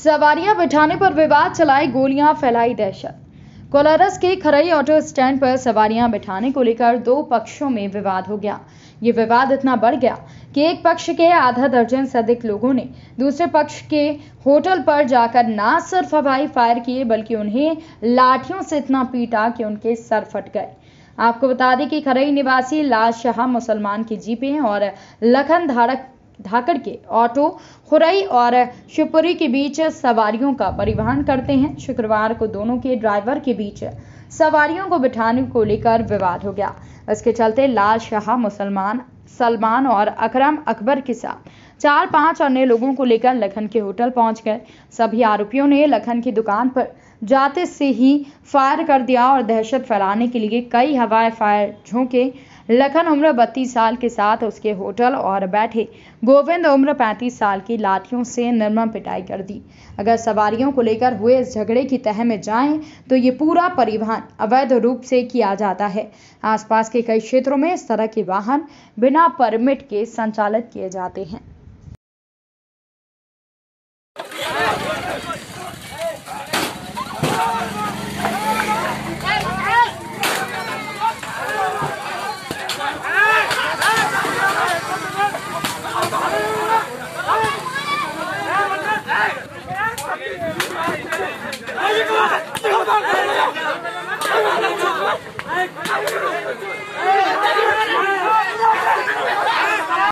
सवारियां बिठाने पर विवाद चलाई गोलियां फैलाई दहशत कोलारस के खरई ऑटो स्टैंड पर सवारियां बिठाने को लेकर दो पक्षों में विवाद हो गया ये विवाद इतना बढ़ गया कि एक पक्ष के आधा दर्जन से अधिक लोगों ने दूसरे पक्ष के होटल पर जाकर ना सिर्फ हवाई फायर किए बल्कि उन्हें लाठियों से इतना पीटा कि उनके सर फट गए आपको बता दें कि खरई निवासी लाल शाह मुसलमान की जीपें और लखन धारक धाकड़ के ऑटो खुरई और शिवपुरी के बीच सवारियों का परिवहन करते हैं शुक्रवार को दोनों के ड्राइवर के बीच सवारियों को बिठाने को लेकर विवाद हो गया इसके चलते लाल शाह मुसलमान सलमान और अकरम अकबर के साथ चार पांच अन्य लोगों को लेकर लखन के होटल पहुंच गए सभी आरोपियों ने लखन की दुकान पर जाते से ही फायर कर दिया और दहशत फैलाने के लिए कई हवाई फायर झोंके लखन उम्र बत्तीस साल के साथ उसके होटल और बैठे गोविंद उम्र पैंतीस साल की लाठियों से निर्मम पिटाई कर दी अगर सवारियों को लेकर हुए इस झगड़े की तह में जाएं तो ये पूरा परिवहन अवैध रूप से किया जाता है आसपास के कई क्षेत्रों में इस तरह के वाहन बिना परमिट के संचालित किए जाते हैं